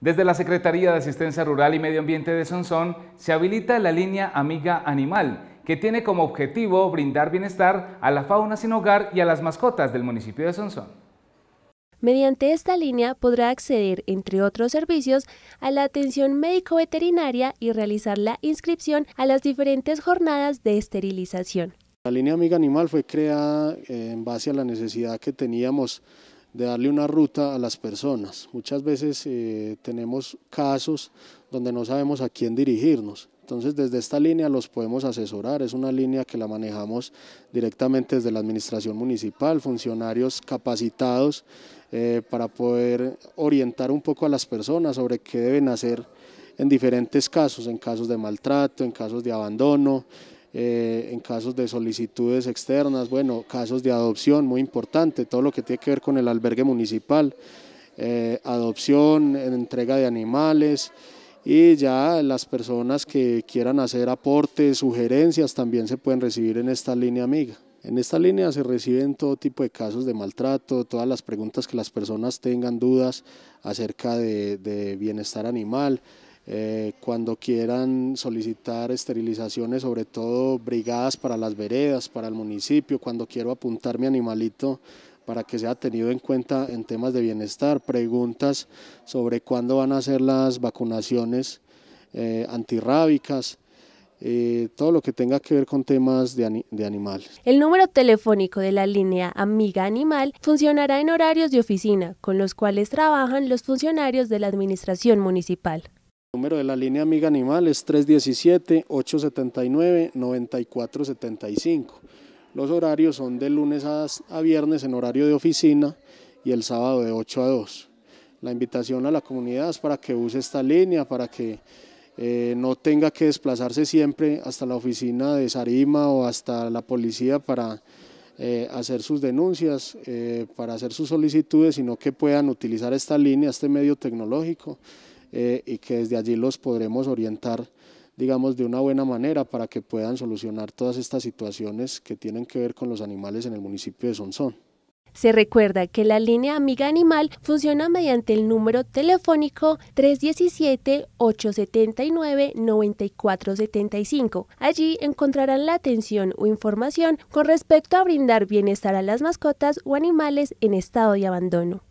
Desde la Secretaría de Asistencia Rural y Medio Ambiente de Sonsón se habilita la línea Amiga Animal, que tiene como objetivo brindar bienestar a la fauna sin hogar y a las mascotas del municipio de Sonsón. Mediante esta línea podrá acceder, entre otros servicios, a la atención médico-veterinaria y realizar la inscripción a las diferentes jornadas de esterilización. La línea Amiga Animal fue creada eh, en base a la necesidad que teníamos de darle una ruta a las personas. Muchas veces eh, tenemos casos donde no sabemos a quién dirigirnos. Entonces desde esta línea los podemos asesorar, es una línea que la manejamos directamente desde la administración municipal, funcionarios capacitados eh, para poder orientar un poco a las personas sobre qué deben hacer en diferentes casos, en casos de maltrato, en casos de abandono, eh, en casos de solicitudes externas, bueno, casos de adopción, muy importante, todo lo que tiene que ver con el albergue municipal, eh, adopción, entrega de animales y ya las personas que quieran hacer aportes, sugerencias, también se pueden recibir en esta línea amiga. En esta línea se reciben todo tipo de casos de maltrato, todas las preguntas que las personas tengan, dudas acerca de bienestar animal, eh, cuando quieran solicitar esterilizaciones, sobre todo brigadas para las veredas, para el municipio, cuando quiero apuntar mi animalito para que sea tenido en cuenta en temas de bienestar, preguntas sobre cuándo van a hacer las vacunaciones eh, antirrábicas. Eh, todo lo que tenga que ver con temas de, de, animales. El número telefónico de la línea Amiga Animal funcionará en horarios de oficina, con los cuales trabajan los funcionarios de la Administración Municipal. El número de la línea Amiga Animal es 317-879-9475. Los horarios son de lunes a viernes en horario de oficina y el sábado de 8 a 2. La invitación a la comunidad es para que use esta línea, para que eh, no tenga que desplazarse siempre hasta la oficina de Sarima o hasta la policía para eh, hacer sus denuncias, eh, para hacer sus solicitudes, sino que puedan utilizar esta línea, este medio tecnológico eh, y que desde allí los podremos orientar, digamos, de una buena manera para que puedan solucionar todas estas situaciones que tienen que ver con los animales en el municipio de Sonsón. Se recuerda que la línea Amiga Animal funciona mediante el número telefónico 317-879-9475. Allí encontrarán la atención o información con respecto a brindar bienestar a las mascotas o animales en estado de abandono.